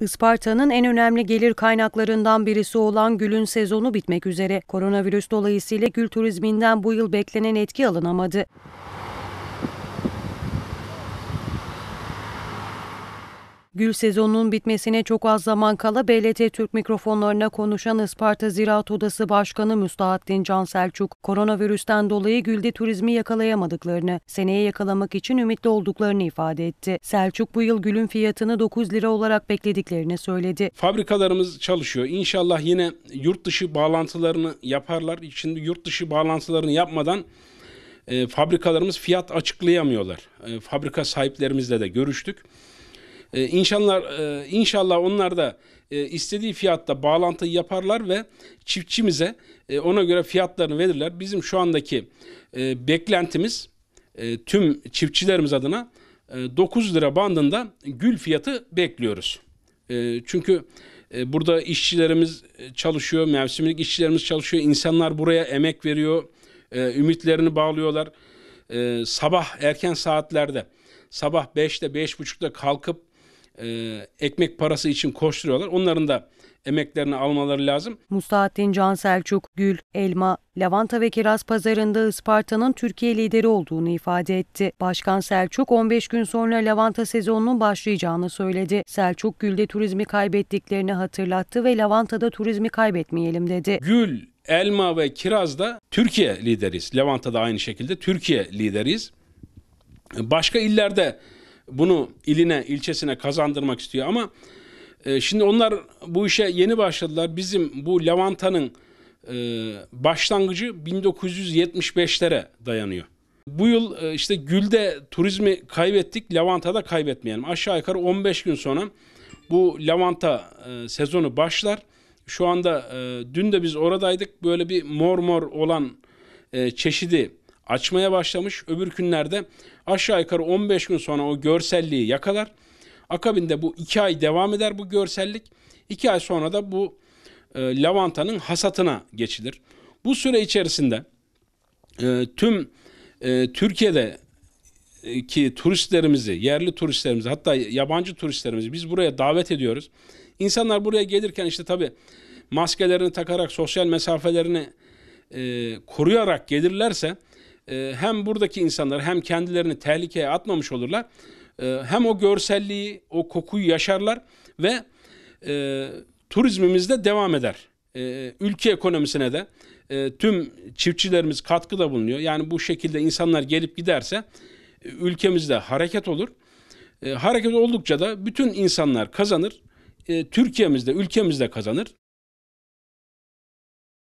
Isparta'nın en önemli gelir kaynaklarından birisi olan gülün sezonu bitmek üzere. Koronavirüs dolayısıyla gül turizminden bu yıl beklenen etki alınamadı. Gül sezonunun bitmesine çok az zaman kala BLT Türk mikrofonlarına konuşan Isparta Ziraat Odası Başkanı Müstahattin Can Selçuk, koronavirüsten dolayı gülde turizmi yakalayamadıklarını, seneye yakalamak için ümitli olduklarını ifade etti. Selçuk bu yıl gülün fiyatını 9 lira olarak beklediklerini söyledi. Fabrikalarımız çalışıyor. İnşallah yine yurt dışı bağlantılarını yaparlar. Şimdi yurt dışı bağlantılarını yapmadan e, fabrikalarımız fiyat açıklayamıyorlar. E, fabrika sahiplerimizle de görüştük. E, ee, inşallah, e, inşallah onlar da e, istediği fiyatta bağlantı yaparlar ve çiftçimize e, ona göre fiyatlarını verirler. Bizim şu andaki e, beklentimiz e, tüm çiftçilerimiz adına e, 9 lira bandında gül fiyatı bekliyoruz. E, çünkü e, burada işçilerimiz çalışıyor, mevsimlik işçilerimiz çalışıyor, insanlar buraya emek veriyor, e, ümitlerini bağlıyorlar. E, sabah erken saatlerde sabah 5'te 5.30'da kalkıp e, ekmek parası için koşturuyorlar. Onların da emeklerini almaları lazım. Mustahattin Can Selçuk, gül, elma, lavanta ve kiraz pazarında Isparta'nın Türkiye lideri olduğunu ifade etti. Başkan Selçuk 15 gün sonra lavanta sezonunun başlayacağını söyledi. Selçuk gülde turizmi kaybettiklerini hatırlattı ve lavantada turizmi kaybetmeyelim dedi. Gül, elma ve kirazda Türkiye lideriz. Lavanta da aynı şekilde Türkiye lideriz. Başka illerde bunu iline, ilçesine kazandırmak istiyor ama e, şimdi onlar bu işe yeni başladılar. Bizim bu lavantanın e, başlangıcı 1975'lere dayanıyor. Bu yıl e, işte gülde turizmi kaybettik, lavantada kaybetmeyelim. Aşağı yukarı 15 gün sonra bu lavanta e, sezonu başlar. Şu anda e, dün de biz oradaydık. Böyle bir mor mor olan e, çeşidi açmaya başlamış. Öbür günlerde aşağı yukarı 15 gün sonra o görselliği yakalar. Akabinde bu 2 ay devam eder bu görsellik. 2 ay sonra da bu e, lavantanın hasatına geçilir. Bu süre içerisinde e, tüm e, Türkiye'de e, ki turistlerimizi, yerli turistlerimizi hatta yabancı turistlerimizi biz buraya davet ediyoruz. İnsanlar buraya gelirken işte tabii maskelerini takarak sosyal mesafelerini e, koruyarak gelirlerse ee, hem buradaki insanlar hem kendilerini tehlikeye atmamış olurlar. Ee, hem o görselliği, o kokuyu yaşarlar ve e, turizmimiz de devam eder. E, ülke ekonomisine de e, tüm çiftçilerimiz katkıda bulunuyor. Yani bu şekilde insanlar gelip giderse e, ülkemizde hareket olur. E, hareket oldukça da bütün insanlar kazanır. E, Türkiye'mizde, ülkemizde kazanır.